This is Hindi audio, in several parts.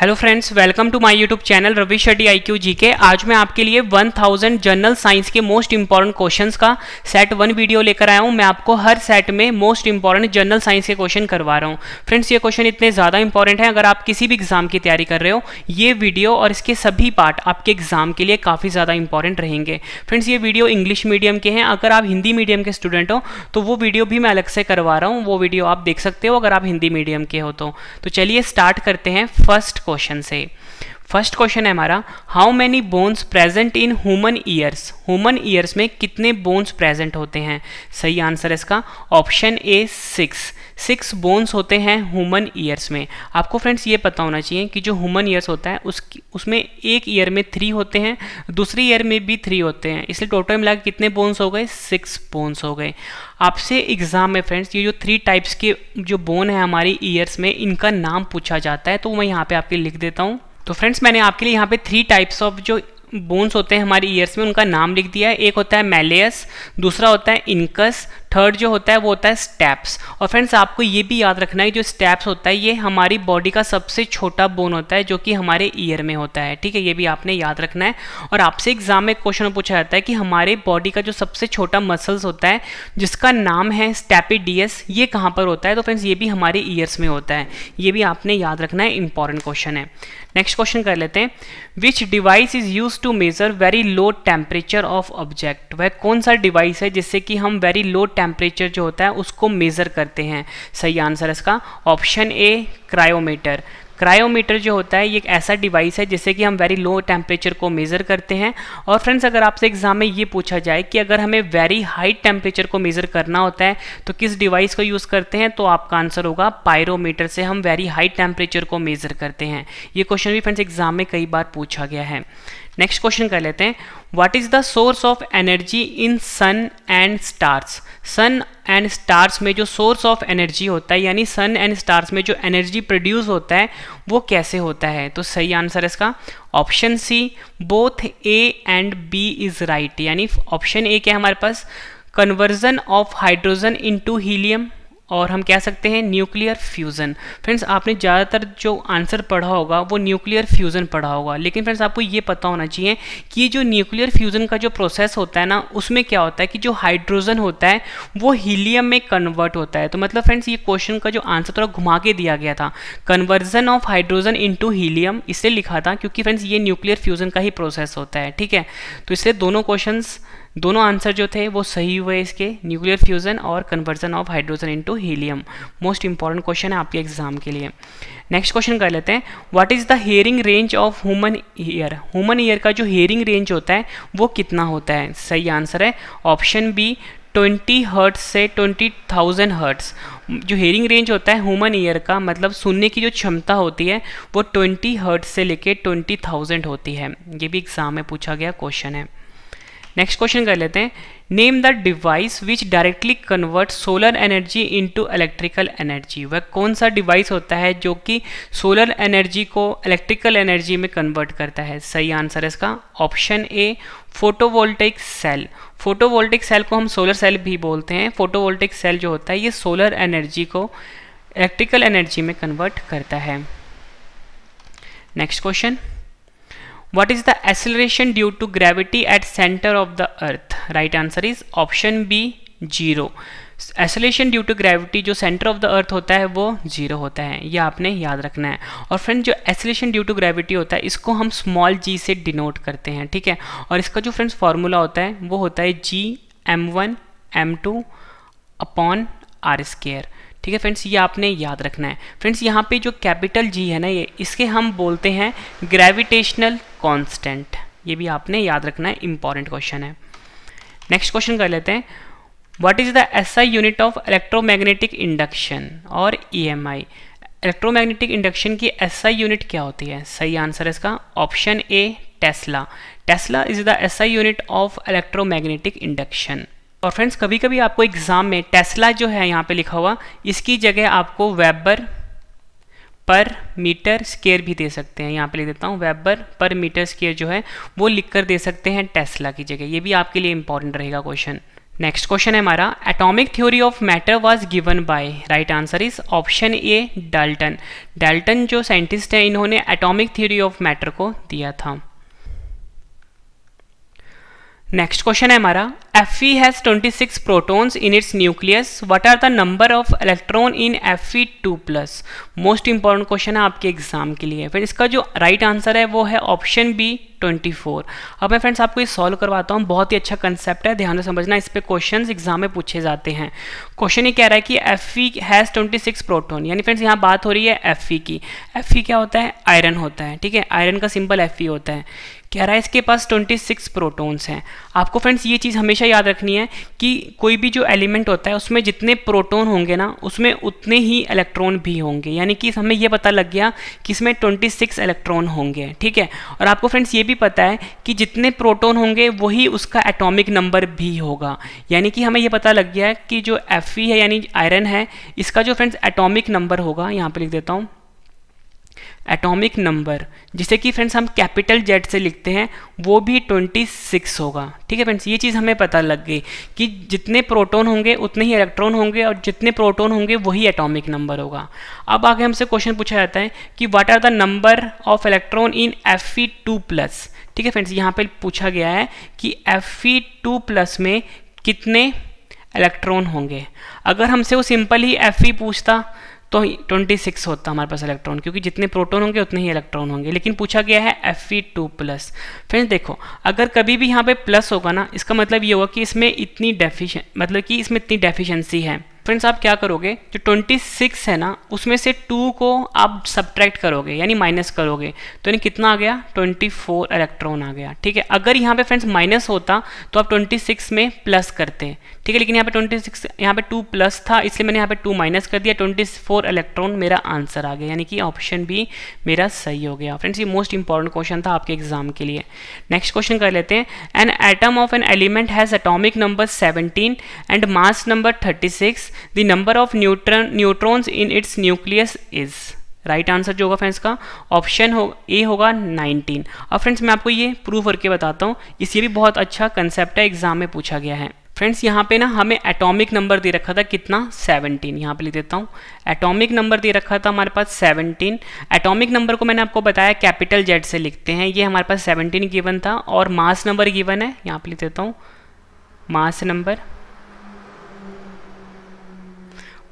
Hello friends welcome to my YouTube channel Ravi Shetty I Q G के आज मैं आपके लिए 1000 जनरल साइंस के मोस्ट इंपॉर्टेंट क्वेश्चंस का सेट वन वीडियो लेकर आया हूं मैं आपको हर सेट में मोस्ट इंपॉर्टेंट जनरल साइंस के क्वेश्चन करवा रहा हूं फ्रेंड्स ये क्वेश्चन इतने ज़्यादा इंपॉर्टेंट हैं अगर आप किसी भी एग्जाम की तैयारी कर रहे हो ये वीडियो और इसके सभी पार्ट आपके एग्जाम के लिए काफ़ी ज़्यादा इंपॉर्टेंट रहेंगे फ्रेंड्स ये वीडियो इंग्लिश मीडियम के हैं अगर आप हिंदी मीडियम के स्टूडेंट हो तो वो वीडियो भी मैं अलग से करवा रहा हूँ वो वीडियो आप देख सकते हो अगर आप हिंदी मीडियम के हो तो, तो चलिए स्टार्ट करते हैं फर्स्ट क्वेश्चन क्वेश्चन से फर्स्ट क्वेश्चन है हमारा how many bones present in human ears human ears में कितने बोन्स प्रेजेंट होते हैं सही आंसर है इसका option A six six bones होते हैं ह्यूमन ईयर्स में आपको फ्रेंड्स ये पता होना चाहिए कि जो ह्यूमन ईयर्स होता है उस उसमें एक ईयर में थ्री होते हैं दूसरे ईयर में भी थ्री होते हैं इसलिए टोटल मिला कितने बोन्स हो गए सिक्स बोन्स हो गए आपसे एग्जाम में फ्रेंड्स ये जो थ्री टाइप्स के जो बोन है हमारी ईयर्स में इनका नाम पूछा जाता है तो मैं यहाँ पर आपके लिख देता हूँ तो फ्रेंड्स मैंने आपके लिए यहाँ पे थ्री टाइप्स ऑफ जो बोन्स होते हैं हमारे ईयर्स में उनका नाम लिख दिया है एक होता है मैलेयस दूसरा होता है इनकस थर्ड जो होता है वो होता है स्टैप्स और फ्रेंड्स आपको ये भी याद रखना है जो स्टैप्स होता है ये हमारी बॉडी का सबसे छोटा बोन होता है जो कि हमारे ईयर में होता है ठीक है ये भी आपने याद रखना है और आपसे एग्जाम में क्वेश्चन पूछा जाता है कि हमारे बॉडी का जो सबसे छोटा मसल्स होता है जिसका नाम है स्टैपिडियस ये कहाँ पर होता है तो फ्रेंड्स ये भी हमारे ईयर्स में होता है ये भी आपने याद रखना है इंपॉर्टेंट क्वेश्चन है नेक्स्ट क्वेश्चन कर लेते हैं which device is use to measure very low temperature of object वह कौन सा डिवाइस है जिससे कि हम वेरी लो टेम्परेचर जो होता है उसको मेज़र करते हैं सही आंसर इसका ऑप्शन ए क्रायोमीटर क्रायोमीटर जो होता है ये एक ऐसा डिवाइस है जिससे कि हम वेरी लो टेम्परेचर को मेज़र करते हैं और फ्रेंड्स अगर आपसे एग्जाम में ये पूछा जाए कि अगर हमें वेरी हाई टेम्परेचर को मेज़र करना होता है तो किस डिवाइस को यूज़ करते हैं तो आपका आंसर होगा पायरोमीटर से हम वेरी हाई टेम्परेचर को मेज़र करते हैं ये क्वेश्चन भी फ्रेंड्स एग्जाम में कई बार पूछा गया है नेक्स्ट क्वेश्चन कर लेते हैं what is the source of energy in sun and stars sun and stars में जो सोर्स ऑफ एनर्जी होता है यानी सन एंड स्टार्स में जो एनर्जी प्रोड्यूस होता है वो कैसे होता है तो सही आंसर है इसका option C both A and B is right यानी ऑप्शन ए क्या है हमारे पास conversion of hydrogen into helium और हम कह सकते हैं न्यूक्लियर फ्यूज़न फ्रेंड्स आपने ज़्यादातर जो आंसर पढ़ा होगा वो न्यूक्लियर फ्यूज़न पढ़ा होगा लेकिन फ्रेंड्स आपको ये पता होना चाहिए कि जो न्यूक्लियर फ्यूज़न का जो प्रोसेस होता है ना उसमें क्या होता है कि जो हाइड्रोजन होता है वो हीलियम में कन्वर्ट होता है तो मतलब फ्रेंड्स ये क्वेश्चन का जो आंसर थोड़ा घुमा के दिया गया था conversion of hydrogen into helium इसे लिखा था क्योंकि फ्रेंड्स ये न्यूक्लियर फ्यूज़न का ही प्रोसेस होता है ठीक है तो इससे दोनों क्वेश्चन दोनों आंसर जो थे वो सही हुए इसके न्यूक्लियर फ्यूज़न और conversion of hydrogen into helium most important question है आपके एग्जाम के लिए नेक्स्ट क्वेश्चन कर लेते हैं what is the hearing range of human ear human ear का जो हेयरिंग रेंज होता है वो कितना होता है सही आंसर है ऑप्शन बी ट्वेंटी हर्ट्स से ट्वेंटी थाउजेंड हर्ट्स जो हेयरिंग रेंज होता है ह्यूमन ईयर का मतलब सुनने की जो क्षमता होती है वो ट्वेंटी हर्ट्स से लेके ट्वेंटी थाउजेंड होती है ये भी एग्जाम में पूछा गया क्वेश्चन है नेक्स्ट क्वेश्चन कर लेते हैं name the device which directly convert solar energy into electrical energy वह कौन सा डिवाइस होता है जो कि सोलर एनर्जी को इलेक्ट्रिकल एनर्जी में कन्वर्ट करता है सही आंसर है इसका option A photovoltaic cell photovoltaic cell को हम सोलर सेल भी बोलते हैं फोटोवोल्टिक सेल जो होता है ये सोलर एनर्जी को इलेक्ट्रिकल एनर्जी में कन्वर्ट करता है next question what is the acceleration due to gravity at centre of the earth right answer is option B zero acceleration due to gravity जो सेंटर ऑफ द अर्थ होता है वो जीरो होता है ये आपने याद रखना है और फ्रेंड जो एसोलेशन ड्यू टू ग्रेविटी होता है इसको हम स्मॉल जी से डिनोट करते हैं ठीक है और इसका जो फ्रेंड्स फार्मूला होता है वो होता है G M one M two upon R square ठीक है फ्रेंड्स ये आपने याद रखना है फ्रेंड्स यहाँ पे जो कैपिटल जी है ना ये इसके हम बोलते हैं ग्रेविटेशनल कॉन्स्टेंट ये भी आपने याद रखना है इंपॉर्टेंट क्वेश्चन है नेक्स्ट क्वेश्चन कर लेते हैं what is the S I unit of electromagnetic induction और E M I electromagnetic induction की एस आई यूनिट क्या होती है सही आंसर है इसका option A tesla tesla is the S I unit of electromagnetic induction और फ्रेंड्स कभी कभी आपको एग्ज़ाम में टेस्ला जो है यहाँ पे लिखा हुआ इसकी जगह आपको वेबर पर मीटर स्केयर भी दे सकते हैं यहाँ पे लिख देता हूँ वेबर पर मीटर स्केयर जो है वो लिख कर दे सकते हैं टेस्ला की जगह ये भी आपके लिए इंपॉर्टेंट रहेगा क्वेश्चन नेक्स्ट क्वेश्चन है हमारा atomic theory of matter was given by right answer is option A Dalton Dalton जो साइंटिस्ट हैं इन्होंने एटॉमिक थ्योरी ऑफ मैटर को दिया था Next question है हमारा Fe has 26 protons in its nucleus. What are the number of electron in Fe2+? plus? Most important question है आपके एग्जाम के लिए फिर इसका जो राइट right आंसर है वो है ऑप्शन बी 24 अब मैं फ्रेंड्स आपको ये सॉल्व करवाता हूँ बहुत ही अच्छा कंसेप्ट है ध्यान से समझना इस पर क्वेश्चन एग्जाम में पूछे जाते हैं क्वेश्चन ये कह रहा है कि F E has twenty six proton यानी फ्रेंड्स यहाँ बात हो रही है एफ की एफ ई क्या होता है आयरन होता है ठीक है आयरन का सिंपल एफ ई होता है कह रहा है इसके पास 26 प्रोटोन्स हैं आपको फ्रेंड्स ये चीज़ हमेशा याद रखनी है कि कोई भी जो एलिमेंट होता है उसमें जितने प्रोटोन होंगे ना उसमें उतने ही इलेक्ट्रॉन भी होंगे यानी यानी कि हमें यह पता लग गया कि इसमें सिक्स इलेक्ट्रॉन होंगे ठीक है और आपको फ्रेंड्स ये भी पता है कि जितने प्रोटोन होंगे वही उसका एटॉमिक नंबर भी होगा यानी कि हमें यह पता लग गया कि जो एफ है यानी आयरन है इसका जो फ्रेंड्स एटॉमिक नंबर होगा यहाँ पर लिख देता हूँ एटॉमिक नंबर जिसे कि फ्रेंड्स हम कैपिटल जेड से लिखते हैं वो भी 26 होगा ठीक है फ्रेंड्स ये चीज़ हमें पता लग गई कि जितने प्रोटॉन होंगे उतने ही इलेक्ट्रॉन होंगे और जितने प्रोटॉन होंगे वही एटॉमिक नंबर होगा अब आगे हमसे क्वेश्चन पूछा जाता है कि what are the number of electron in F two plus ठीक है फ्रेंड्स यहाँ पर पूछा गया है कि एफ टू प्लस में कितने इलेक्ट्रॉन होंगे अगर हमसे वो सिंपल ही एफ पूछता तो 26 होता हमारे पास इलेक्ट्रॉन क्योंकि जितने प्रोटॉन होंगे उतने ही इलेक्ट्रॉन होंगे लेकिन पूछा गया है F E two plus friends देखो अगर कभी भी यहाँ पे प्लस होगा ना इसका मतलब ये होगा कि इसमें इतनी डेफिशें मतलब कि इसमें इतनी डेफिशेंसी है फ्रेंड्स आप क्या करोगे जो 26 है ना उसमें से 2 को आप सब्ट्रैक्ट करोगे यानी माइनस करोगे तो यानी कितना आ गया 24 इलेक्ट्रॉन आ गया ठीक है अगर यहाँ पे फ्रेंड्स माइनस होता तो आप 26 में प्लस करते ठीक है लेकिन यहाँ पे 26 सिक्स यहाँ पर टू प्लस था इसलिए मैंने यहाँ पे 2 माइनस कर दिया 24 इलेक्ट्रॉन मेरा आंसर आ गया यानी कि ऑप्शन भी मेरा सही हो गया फ्रेंड्स ये मोस्ट इंपॉर्टेंट क्वेश्चन था आपके एग्जाम के लिए नेक्स्ट क्वेश्चन कर लेते हैं an atom of an element has atomic number seventeen and mass number thirty the number of neutron neutrons in its nucleus is right answer जो होगा फ्रेंड्स का ऑप्शन हो ए होगा 19 अब फ्रेंड्स मैं आपको ये प्रूव करके बताता हूँ इसे भी बहुत अच्छा कंसेप्ट है एग्जाम में पूछा गया है फ्रेंड्स यहाँ पे ना हमें एटॉमिक नंबर दे रखा था कितना 17 यहाँ पे लिख देता हूँ एटॉमिक नंबर दे रखा था हमारे पास 17 एटॉमिक नंबर को मैंने आपको बताया कैपिटल जेड से लिखते हैं ये हमारे पास 17 गिवन था और मास नंबर गिवन है यहाँ पे लिख देता हूँ मास नंबर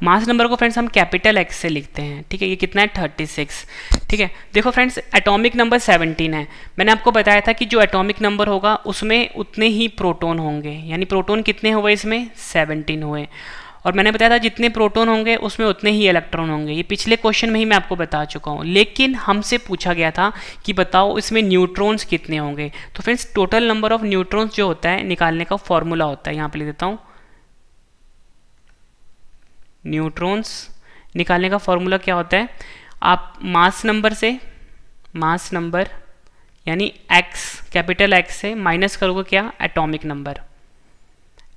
मास नंबर को फ्रेंड्स हम कैपिटल एक्स से लिखते हैं ठीक है ये कितना है थर्टी सिक्स ठीक है देखो फ्रेंड्स एटॉमिक नंबर सेवनटीन है मैंने आपको बताया था कि जो एटॉमिक नंबर होगा उसमें उतने ही प्रोटोन होंगे यानी प्रोटोन कितने हुए इसमें सेवनटीन हुए और मैंने बताया था जितने प्रोटोन होंगे उसमें उतने ही इलेक्ट्रॉन होंगे ये पिछले क्वेश्चन में ही मैं आपको बता चुका हूँ लेकिन हमसे पूछा गया था कि बताओ इसमें न्यूट्रॉन्स कितने होंगे तो friends total number of neutrons जो होता है निकालने का फॉर्मूला होता है यहाँ पर लिख देता हूँ न्यूट्रॉन्स निकालने का फॉर्मूला क्या होता है आप मास नंबर से मास नंबर यानी एक्स कैपिटल एक्स से माइनस करोगे क्या एटॉमिक नंबर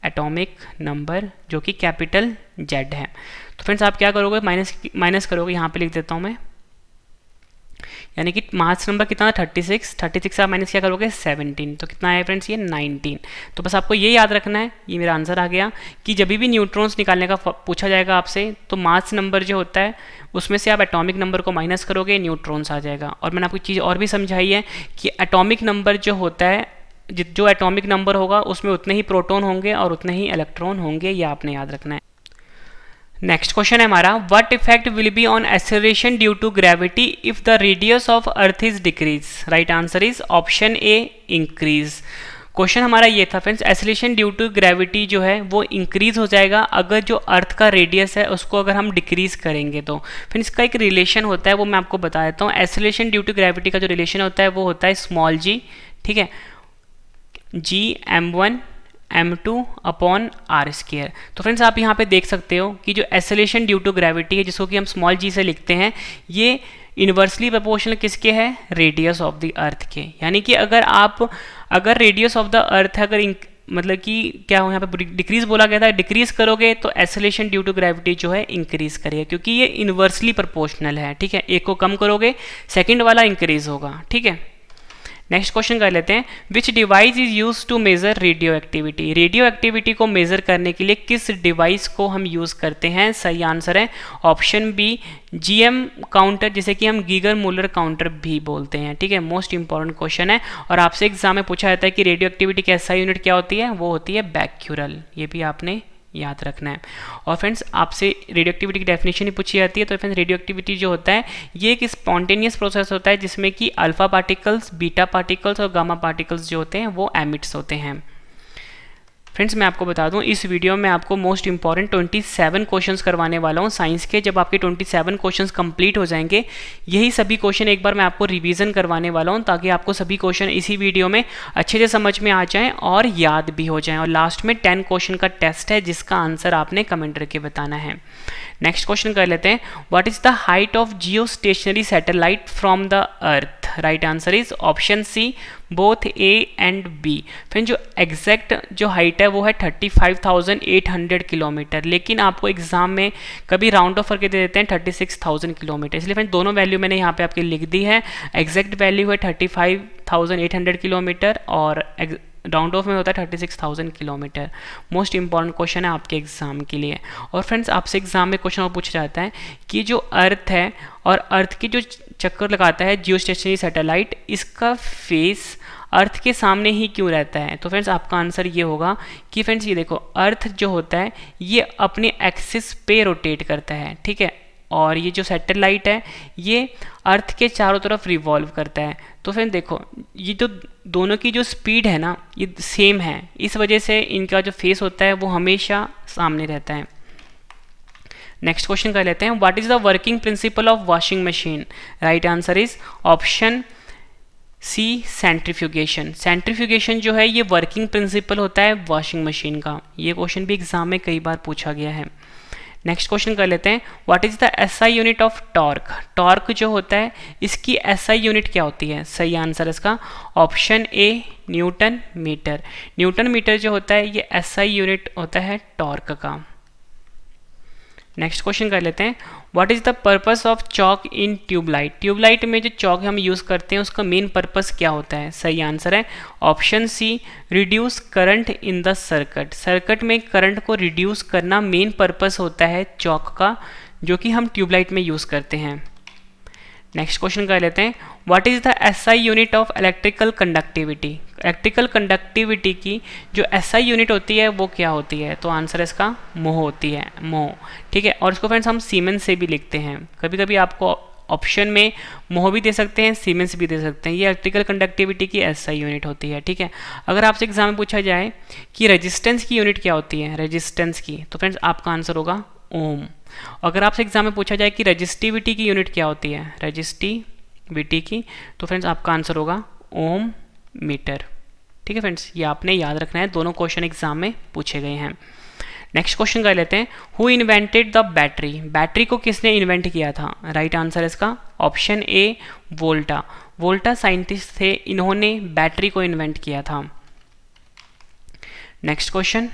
एटॉमिक नंबर जो कि कैपिटल जेड है तो फ्रेंड्स आप क्या करोगे माइनस माइनस करोगे यहाँ पे लिख देता हूँ मैं यानी कि मार्च नंबर कितना थर्टी सिक्स थर्टी सिक्स आप माइनस क्या करोगे सेवनटीन तो कितना है फ्रेंड्स ये नाइनटीन तो बस आपको ये याद रखना है ये मेरा आंसर आ गया कि जब भी न्यूट्रॉन्स निकालने का पूछा जाएगा आपसे तो मार्च नंबर जो होता है उसमें से आप एटॉमिक नंबर को माइनस करोगे न्यूट्रॉन्स आ जाएगा और मैंने आपको चीज़ और भी समझाई है कि एटॉमिक नंबर जो होता है जो एटॉमिक नंबर होगा उसमें उतने ही प्रोटोन होंगे और उतने ही इलेक्ट्रॉन होंगे ये आपने याद रखना है नेक्स्ट क्वेश्चन है हमारा what effect will be on acceleration due to gravity if the radius of earth is decrease right answer is option A increase question हमारा ये था friends acceleration due to gravity जो है वो इंक्रीज हो जाएगा अगर जो अर्थ का रेडियस है उसको अगर हम डिक्रीज करेंगे तो फिर इसका एक रिलेशन होता है वो मैं आपको बता देता हूँ एसलेशन ड्यू टू ग्रेविटी का जो रिलेशन होता है वो होता है स्मॉल जी ठीक है G M one M two upon R square तो फ्रेंड्स आप यहाँ पे देख सकते हो कि जो एसोलेशन ड्यू टू ग्रेविटी है जिसको कि हम स्मॉल जी से लिखते हैं ये इन्वर्सली प्रपोर्शनल किसके है रेडियस ऑफ द अर्थ के यानी कि अगर आप अगर रेडियस ऑफ द अर्थ अगर मतलब कि क्या हो यहाँ पे डिक्रीज बोला गया था डिक्रीज करोगे तो एसोलेशन ड्यू टू ग्रेविटी जो है इंक्रीज करेगा क्योंकि ये इन्वर्सली प्रपोर्शनल है ठीक है एक को कम करोगे सेकेंड वाला इंक्रीज होगा ठीक है नेक्स्ट क्वेश्चन कर लेते हैं which device is use to measure radio activity radio activity को मेजर करने के लिए किस डिवाइस को हम यूज करते हैं सही आंसर है ऑप्शन बी जीएम काउंटर जैसे कि हम गीगर मूलर काउंटर भी बोलते हैं ठीक है मोस्ट इंपॉर्टेंट क्वेश्चन है और आपसे एग्जाम में पूछा जाता है कि रेडियो एक्टिविटी की ऐसा यूनिट क्या होती है वो होती है बैक्यूरल ये भी आपने याद रखना है और फ्रेंड्स आपसे रेडियो एक्टिविटी की डेफिनेशन ही पूछी जाती है तो फ्रेंड्स रेडियो एक्टिविटी जो होता है ये एक स्पॉन्टेनियस प्रोसेस होता है जिसमें कि अल्फ़ा पार्टिकल्स बीटा पार्टिकल्स और गामा पार्टिकल्स जो होते हैं वो एमिट्स होते हैं फ्रेंड्स मैं आपको बता दूं इस वीडियो में आपको मोस्ट इंपॉर्टेंट 27 क्वेश्चंस करवाने वाला हूं साइंस के जब आपके 27 क्वेश्चंस कंप्लीट हो जाएंगे यही सभी क्वेश्चन एक बार मैं आपको रिवीजन करवाने वाला हूं ताकि आपको सभी क्वेश्चन इसी वीडियो में अच्छे से समझ में आ जाएं और याद भी हो जाएं और लास्ट में टेन क्वेश्चन का टेस्ट है जिसका आंसर आपने कमेंट करके बताना है नेक्स्ट क्वेश्चन कर लेते हैं what is the height of geo stationary satellite from the earth right answer is option C both A and B फिर जो एग्जैक्ट जो हाइट है वो है 35,800 किलोमीटर लेकिन आपको एग्जाम में कभी राउंड ऑफ करके दे देते हैं 36,000 किलोमीटर इसलिए फ्रेंड दोनों वैल्यू मैंने यहाँ पे आपकी लिख दी है एग्जैक्ट वैल्यू है 35,800 किलोमीटर और राउंड ऑफ में होता है thirty six thousand kilometre most important question है आपके एग्जाम के लिए और फ्रेंड्स आपसे एग्जाम में क्वेश्चन और पूछा जाता है कि जो अर्थ है और अर्थ की जो चक्कर लगाता है जियो स्टेशनरी सेटेलाइट इसका फेस अर्थ के सामने ही क्यों रहता है तो फ्रेंड्स आपका आंसर ये होगा कि फ्रेंड्स ये देखो अर्थ जो होता है ये अपने एक्सिस पे रोटेट करता है ठीक है और ये जो सैटेलाइट है ये अर्थ के चारों तरफ रिवॉल्व करता है तो फिर देखो ये जो दोनों की जो स्पीड है ना ये सेम है इस वजह से इनका जो फेस होता है वो हमेशा सामने रहता है नेक्स्ट क्वेश्चन कर लेते हैं what is the working principle of washing machine right answer is option C centrifugation centrifugation जो है ये वर्किंग प्रिंसिपल होता है वॉशिंग मशीन का ये क्वेश्चन भी एग्जाम में कई बार पूछा गया है नेक्स्ट क्वेश्चन कर लेते हैं what is the SI unit of torque torque जो होता है इसकी एसआई यूनिट क्या होती है सही आंसर इसका option A newton metre newton metre जो होता है ये एसआई यूनिट होता है टॉर्क का नेक्स्ट क्वेश्चन कर लेते हैं what is the purpose of choke in tubelight tubelight में जो चौक हम यूज़ करते हैं उसका मेन पर्पस क्या होता है सही आंसर है option C reduce current in the circuit circuit में करंट को रिड्यूस करना मेन पर्पस होता है चौक का जो कि हम ट्यूबलाइट में यूज़ करते हैं नेक्स्ट क्वेश्चन कर लेते हैं what is the SI unit of electrical conductivity electrical conductivity की जो SI यूनिट होती है वो क्या होती है तो आंसर इसका मोह होती है मोह ठीक है और इसको फ्रेंड्स हम सीमेंस से भी लिखते हैं कभी कभी आपको ऑप्शन में मोह भी दे सकते हैं सीमेंस भी दे सकते हैं ये इलेक्ट्रिकल कंडक्टिविटी की एस यूनिट होती है ठीक है अगर आपसे एग्जाम में पूछा जाए कि रजिस्टेंस की यूनिट क्या होती है रजिस्टेंस की तो फ्रेंड्स आपका आंसर होगा ओम अगर आपसे एग्जाम में पूछा जाए कि रजिस्टिविटी की यूनिट क्या होती है रजिस्टिविटी की तो फ्रेंड्स आपका आंसर होगा ओम मीटर ठीक है फ्रेंड्स ये आपने याद रखना है दोनों क्वेश्चन एग्जाम में पूछे गए हैं नेक्स्ट क्वेश्चन कर लेते हैं who invented the battery battery को किसने इन्वेंट किया था राइट right आंसर इसका option A Volta Volta scientist थे इन्होंने बैटरी को इन्वेंट किया था नेक्स्ट क्वेश्चन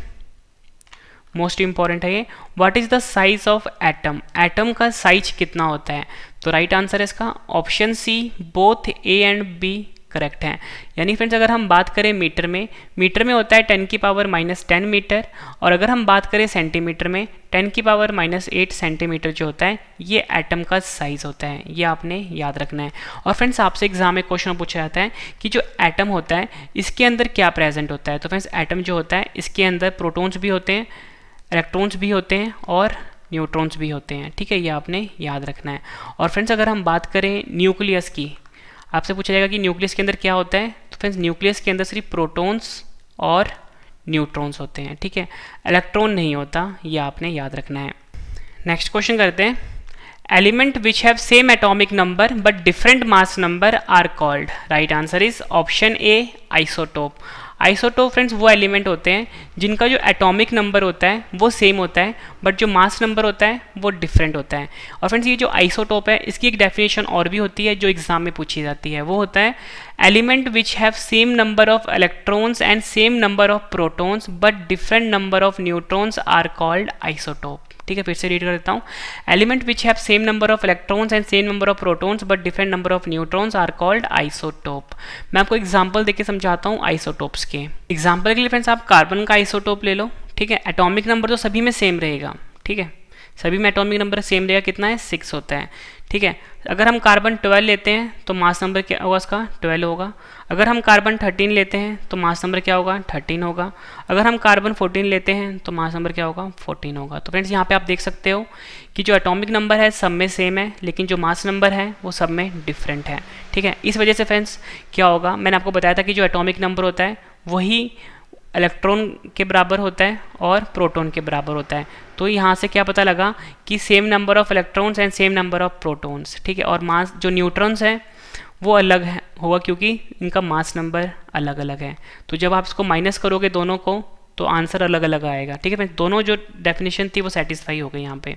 मोस्ट इंपॉर्टेंट है ये what is the size of atom atom का साइज कितना होता है तो राइट right आंसर इसका option C both A and B correct हैं यानी फ्रेंड्स अगर हम बात करें मीटर में मीटर में होता है टेन की पावर माइनस टेन मीटर और अगर हम बात करें सेंटीमीटर में टेन की पावर माइनस एट सेंटीमीटर जो होता है ये एटम का साइज़ होता है ये आपने याद रखना है और फ्रेंड्स आपसे एग्जाम में क्वेश्चन पूछा जाता है कि जो एटम होता है इसके अंदर क्या प्रेजेंट होता है तो फ्रेंड्स एटम जो होता है इसके अंदर प्रोटोन्स भी होते हैं इलेक्ट्रॉन्स भी होते हैं और न्यूट्रॉन्स भी होते हैं ठीक है ये आपने याद रखना है और फ्रेंड्स अगर हम बात करें न्यूक्लियस की आपसे पूछा जाएगा कि न्यूक्लियस के अंदर क्या होता है तो फ्रेंड्स न्यूक्लियस के अंदर सिर्फ प्रोटॉन्स और न्यूट्रॉन्स होते हैं ठीक है इलेक्ट्रॉन नहीं होता ये आपने याद रखना है नेक्स्ट क्वेश्चन करते हैं element which have same atomic number but different mass number are called right answer is option A isotope isotope friends वो एलिमेंट होते हैं जिनका जो एटॉमिक नंबर होता है वो सेम होता है बट जो मास नंबर होता है वो डिफरेंट होता है और फ्रेंड्स ये जो आइसोटोप है इसकी एक डेफिनेशन और भी होती है जो एग्जाम में पूछी जाती है वो होता है element which have same number of electrons and same number of protons but different number of neutrons are called isotope ठीक है फिर से रीड कर देता हूँ element which have same number of electrons and same number of protons but different number of neutrons are called isotope मैं आपको एग्जाम्पल देके समझाता हूँ आइसोटोप्स के एग्जाम्पल के लिए फ्रेंड्स आप कार्बन का आइसोटोप ले लो ठीक है एटॉमिक नंबर तो सभी में सेम रहेगा ठीक है सभी में एटॉमिक नंबर सेम रहेगा कितना है सिक्स होता है ठीक है अगर हम कार्बन ट्वेल्व लेते हैं तो मास नंबर क्या होगा उसका ट्वेल्व होगा अगर हम कार्बन थर्टीन लेते हैं तो मास नंबर क्या होगा थर्टीन होगा अगर हम कार्बन फोर्टीन लेते हैं तो मास नंबर क्या होगा फोर्टीन होगा तो फ्रेंड्स यहाँ पे आप देख सकते हो कि जो एटॉमिक नंबर है सब में सेम है लेकिन जो मास नंबर है वो सब में डिफरेंट है ठीक है इस वजह से फ्रेंड्स क्या होगा मैंने आपको बताया था कि जो एटॉमिक नंबर होता है वही इलेक्ट्रॉन के बराबर होता है और प्रोटॉन के बराबर होता है तो यहाँ से क्या पता लगा कि same number of electrons and same number of protons ठीक है और मास जो न्यूट्रॉन्स हैं वो अलग है होगा क्योंकि इनका मास नंबर अलग अलग है तो जब आप इसको माइनस करोगे दोनों को तो आंसर अलग अलग आएगा ठीक है दोनों जो डेफिनेशन थी वो सेटिस्फाई हो गई यहाँ पर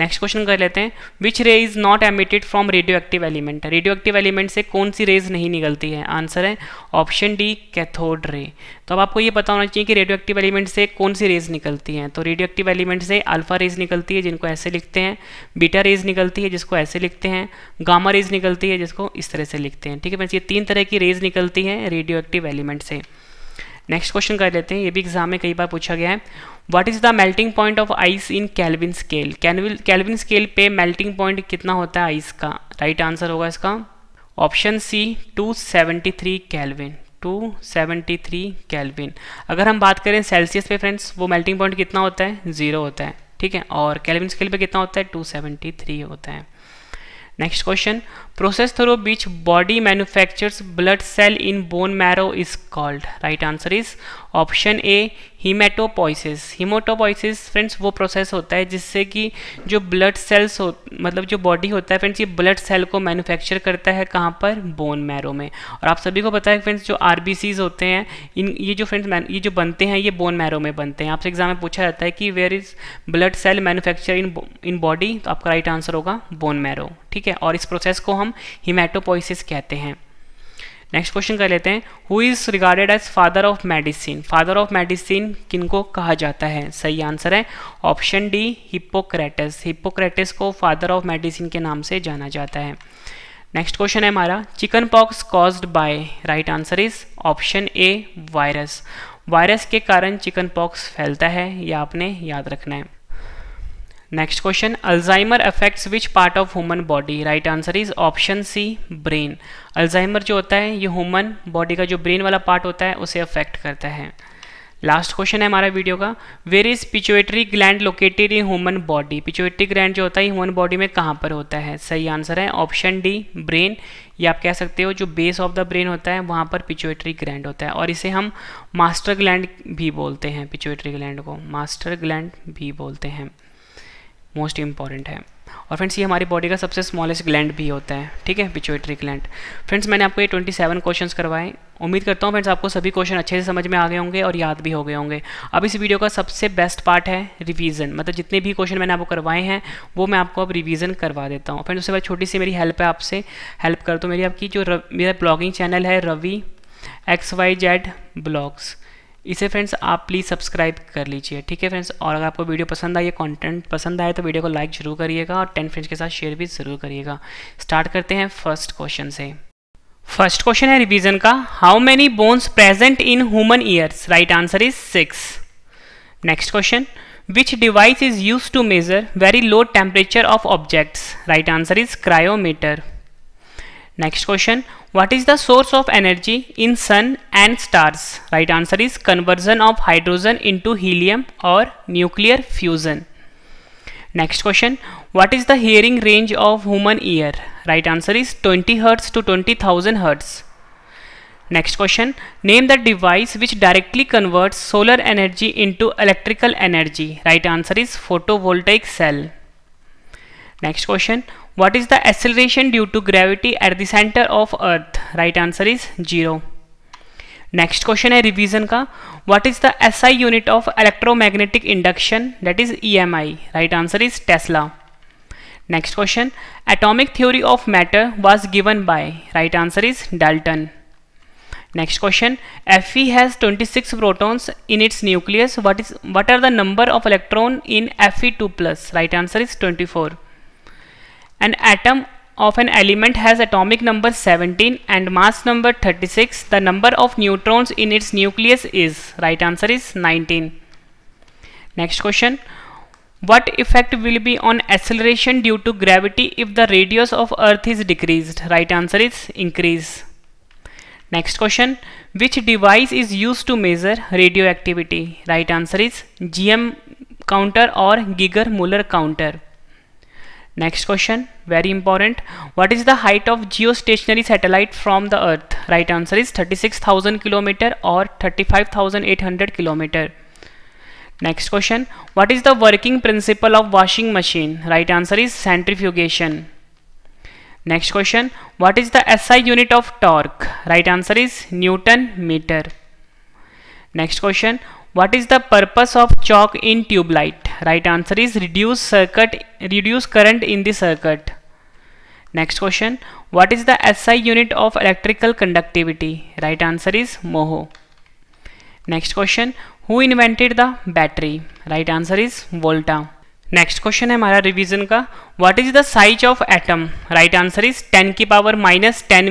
नेक्स्ट क्वेश्चन कर लेते हैं which ray is not emitted from radio active element radio active element से कौन सी रेज नहीं निकलती है आंसर है ऑप्शन डी कैथोड रे तो अब आपको ये पता होना चाहिए कि रेडियो एक्टिव एलिमेंट से कौन सी रेज निकलती है तो रेडियो एक्टिव एलिमेंट से अल्फा रेज निकलती है जिनको ऐसे लिखते हैं बीटा रेज निकलती है जिसको ऐसे लिखते हैं गामा रेज निकलती है जिसको इस तरह से लिखते हैं ठीक है बस ये तीन तरह की रेज निकलती है रेडियो एक्टिव एलिमेंट से नेक्स्ट क्वेश्चन कर लेते हैं ये भी एग्जाम में कई बार पूछा गया है what is the melting point of ice in Kelvin scale Kelvin scale पे मेल्टिंग पॉइंट कितना होता है आइस का राइट right आंसर होगा इसका ऑप्शन सी 273 कैलविन 273 कैलविन अगर हम बात करें सेल्सियस पे फ्रेंड्स वो मेल्टिंग पॉइंट कितना होता है ज़ीरो होता है ठीक है और कैलविन स्केल पे कितना होता है 273 होता है next question process through which body manufactures blood cell in bone marrow is called right answer is option A haematopoiesis haematopoiesis friends वो प्रोसेस होता है जिससे कि जो ब्लड सेल्स हो मतलब जो बॉडी होता है फ्रेंड्स ये ब्लड सेल को मैन्युफैक्चर करता है कहाँ पर बोन मैरो में और आप सभी को पता है फ्रेंड्स जो आर होते हैं इन ये जो फ्रेंड्स ये जो बनते हैं ये बोन मैरो में बनते हैं आपसे एग्जाम में पूछा जाता है कि where is blood cell manufacture in in body तो आपका राइट आंसर होगा बोन मैरो ठीक है और इस प्रोसेस को हम हम हिमेटोपोइसिस कहते हैं नेक्स्ट क्वेश्चन कर लेते हैं who is regarded as father of medicine father of medicine किनको कहा जाता है सही आंसर है ऑप्शन डी हिप्पोक्रेटस हिप्पोक्रेटस को फादर ऑफ मेडिसिन के नाम से जाना जाता है नेक्स्ट क्वेश्चन है हमारा chicken pox caused by right answer is option A virus virus के कारण चिकन पॉक्स फैलता है यह आपने याद रखना है next question Alzheimer affects which part of human body right answer is option C brain Alzheimer जो होता है ये ह्यूमन बॉडी का जो ब्रेन वाला पार्ट होता है उसे अफेक्ट करता है लास्ट क्वेश्चन है हमारा वीडियो का where is pituitary gland located in human body pituitary gland जो होता है ह्यूमन बॉडी में कहाँ पर होता है सही आंसर है ऑप्शन डी ब्रेन या आप कह सकते हो जो बेस ऑफ द ब्रेन होता है वहाँ पर पिचुएटरी ग्लैंड होता है और इसे हम मास्टर ग्लैंड भी बोलते हैं पिचुएटरी ग्लैंड को मास्टर ग्लैंड भी बोलते हैं मोस्ट इंपॉर्टेंट है और फ्रेंड्स ये हमारी बॉडी का सबसे स्मॉलेस्ट ग्लैंड भी होता है ठीक है पिचोइटरी ग्लैंड फ्रेंड्स मैंने आपको ये 27 क्वेश्चन करवाए उम्मीद करता हूँ फ्रेंड्स आपको सभी क्वेश्चन अच्छे से समझ में आ गए होंगे और याद भी हो गए होंगे अब इस वीडियो का सबसे बेस्ट पार्ट है रिवीजन मतलब जितने भी क्वेश्चन मैंने आपको करवाए हैं वो मैं आपको अब रिवीजन करवा देता हूँ फ्रेंड्स उसके बाद छोटी सी मेरी हेल्प है आपसे हेल्प कर दो मेरी आपकी जो रव, मेरा ब्लॉगिंग चैनल है Ravi X Y Z blogs इसे फ्रेंड्स आप प्लीज़ सब्सक्राइब कर लीजिए ठीक है फ्रेंड्स और अगर आपको वीडियो पसंद आई है कंटेंट पसंद आए तो वीडियो को लाइक जरूर करिएगा और टेन फ्रेंड्स के साथ शेयर भी ज़रूर करिएगा स्टार्ट करते हैं फर्स्ट क्वेश्चन से फर्स्ट क्वेश्चन है रिवीजन का how many bones present in human ears right answer is six next question which device is use to measure very low temperature of objects right answer is cryometer Next question, what is the source of energy in sun and stars? Right answer is conversion of hydrogen into helium or nuclear fusion. Next question, what is the hearing range of human ear? Right answer is 20 Hz to 20,000 Hz. Next question, name the device which directly converts solar energy into electrical energy. Right answer is photovoltaic cell. Next question, what is the acceleration due to gravity at the center of earth right answer is zero next question is revision what is the si unit of electromagnetic induction that is emi right answer is tesla next question atomic theory of matter was given by right answer is dalton next question fe has 26 protons in its nucleus what is what are the number of electron in fe2 right answer is 24 an atom of an element has atomic number 17 and mass number 36. The number of neutrons in its nucleus is, right answer is 19. Next question. What effect will be on acceleration due to gravity if the radius of earth is decreased? Right answer is increase. Next question. Which device is used to measure radioactivity? Right answer is GM counter or Giger-Muller counter next question very important what is the height of geostationary satellite from the earth right answer is 36000 kilometer or 35800 kilometer next question what is the working principle of washing machine right answer is centrifugation next question what is the SI unit of torque right answer is Newton meter next question what is the purpose of chalk in tube light right answer is reduce circuit reduce current in the circuit next question what is the SI unit of electrical conductivity right answer is moho next question who invented the battery right answer is volta Next question है हमारा revision What is the size of atom? Right answer is 10 की पावर माइनस टेन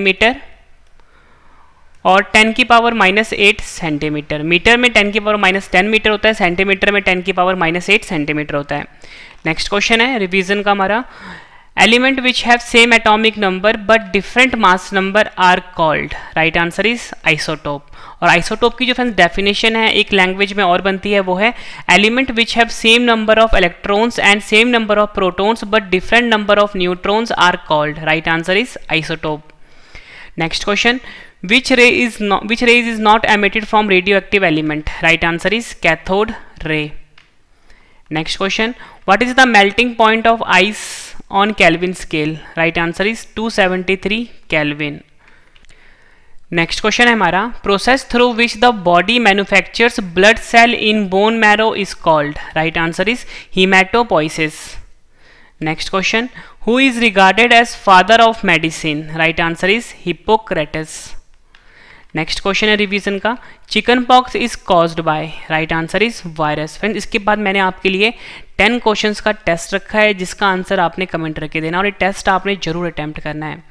और 10 की power minus eight centimetre metre में 10 की पावर माइनस टेन मीटर होता है सेंटीमीटर में 10 की पावर माइनस एट सेंटीमीटर होता है नेक्स्ट क्वेश्चन है रिवीजन का हमारा element which have same atomic number but different mass number are called right answer is isotope और आइसोटोप की जो फ्रेंड्स डेफिनेशन है एक लैंग्वेज में और बनती है वो है element which have same number of electrons and same number of protons but different number of neutrons are called right answer is isotope next question which ray is not which rays is not emitted from radioactive element right answer is cathode ray next question what is the melting point of ice on kelvin scale right answer is 273 kelvin next question hamara process through which the body manufactures blood cell in bone marrow is called right answer is hematopoiesis next question who is regarded as father of medicine right answer is hippocrates next question है रिवीजन का chicken pox is caused by right answer is virus friends इसके बाद मैंने आपके लिए टेन क्वेश्चंस का टेस्ट रखा है जिसका आंसर आपने कमेंट करके देना और ये टेस्ट आपने जरूर अटैम्प्ट करना है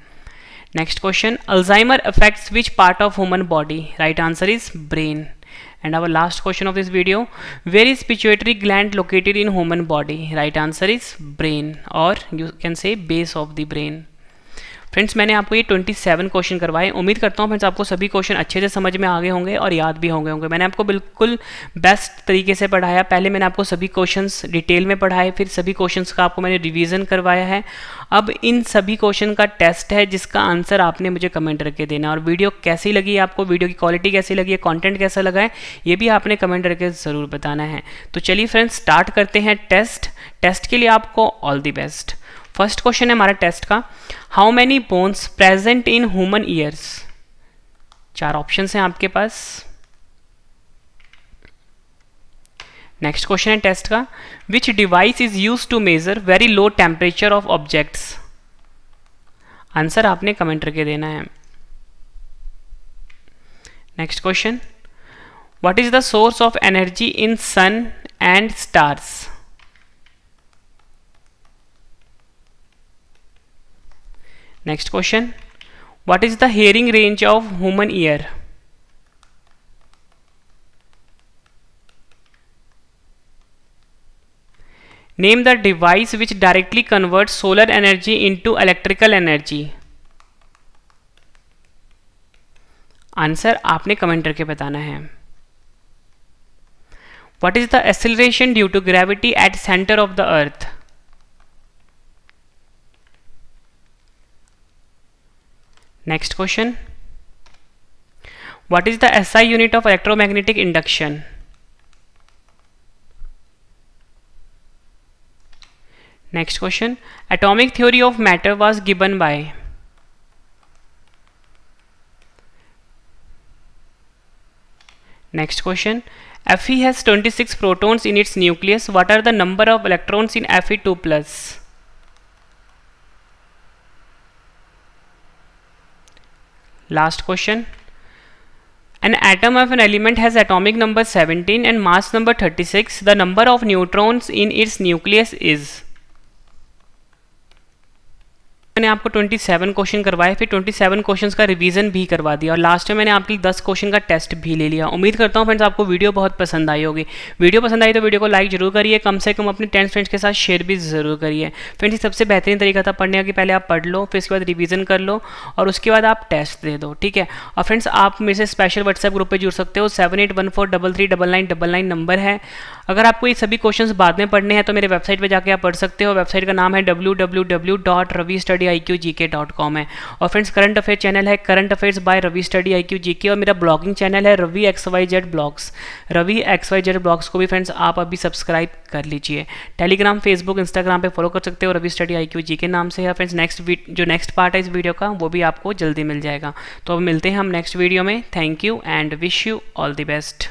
next question Alzheimer affects which part of human body right answer is brain and our last question of this video where is pituitary gland located in human body right answer is brain और you can say base of the brain friends मैंने आपको ये 27 क्वेश्चन करवाए उम्मीद करता हूँ फ्रेंड्स आपको सभी क्वेश्चन अच्छे से समझ में आ गए होंगे और याद भी होंगे होंगे मैंने आपको बिल्कुल बेस्ट तरीके से पढ़ाया पहले मैंने आपको सभी क्वेश्चन डिटेल में पढ़ाए फिर सभी क्वेश्चन का आपको मैंने रिविज़न करवाया है अब इन सभी क्वेश्चन का टेस्ट है जिसका आंसर आपने मुझे कमेंट करके देना और वीडियो कैसी लगी आपको वीडियो की क्वालिटी कैसी लगी है कॉन्टेंट कैसा लगा है ये भी आपने कमेंट करके ज़रूर बताना है तो चलिए फ्रेंड्स स्टार्ट करते हैं टेस्ट टेस्ट के लिए आपको all the best first question है हमारा टेस्ट का how many bones present in human ears चार ऑप्शन हैं आपके पास नेक्स्ट क्वेश्चन है टेस्ट का which device is use to measure very low temperature of objects answer आपने कमेंट करके देना है next question what is the source of energy in sun and stars next question what is the hearing range of human ear name the device which directly convert solar energy into electrical energy answer आपने कमेंट करके बताना है what is the acceleration due to gravity at centre of the earth Next question. What is the SI unit of electromagnetic induction? Next question. Atomic theory of matter was given by Next question. Fe has 26 protons in its nucleus. What are the number of electrons in Fe2+. Last question. An atom of an element has atomic number 17 and mass number 36. The number of neutrons in its nucleus is मैंने आपको 27 क्वेश्चन करवाए फिर 27 क्वेश्चंस का रिवीजन भी करवा दिया और लास्ट में मैंने आपके लिए 10 क्वेश्चन का टेस्ट भी ले लिया उम्मीद करता हूँ फ्रेंड्स आपको वीडियो बहुत पसंद आई होगी वीडियो पसंद आई तो वीडियो को लाइक जरूर करिए कम से कम अपने टेंथ फ्रेंड्स के साथ शेयर भी जरूर करिए फ्रेंड्स ये सबसे बेहतरीन तरीका था पढ़ने का कि पहले आप पढ़ लो फिर उसके बाद रिविज़न कर लो और उसके बाद आप टेस्ट दे दो ठीक है और फ्रेंड्स आप मेरे से स्पेशल व्हाट्सएप ग्रुप पर जुड़ सकते हो seven eight one four double three double nine double nine number है अगर आपको ये सभी क्वेश्चंस बाद में पढ़ने हैं तो मेरे वेबसाइट पे जाके आप पढ़ सकते हो वेबसाइट का नाम है W W W dot Ravi study I Q G K dot com है और फ्रेंड्स करंट अफेयर चैनल है current affairs by Ravi study I Q G K और मेरा ब्लॉगिंग चैनल है Ravi X Y Z blogs Ravi X Y Z blogs को भी फ्रेंड्स आप अभी सब्सक्राइब कर लीजिए टेलीग्राम फेसबुक इंस्टाग्राम पर फॉलो कर सकते हो Ravi study I Q G K नाम से है फ्रेंड्स नेक्स्ट जो नेक्स्ट पार्ट है इस वीडियो का वो भी आपको जल्दी मिल जाएगा तो अब मिलते हैं हम नेक्स्ट वीडियो में thank you and wish you all the best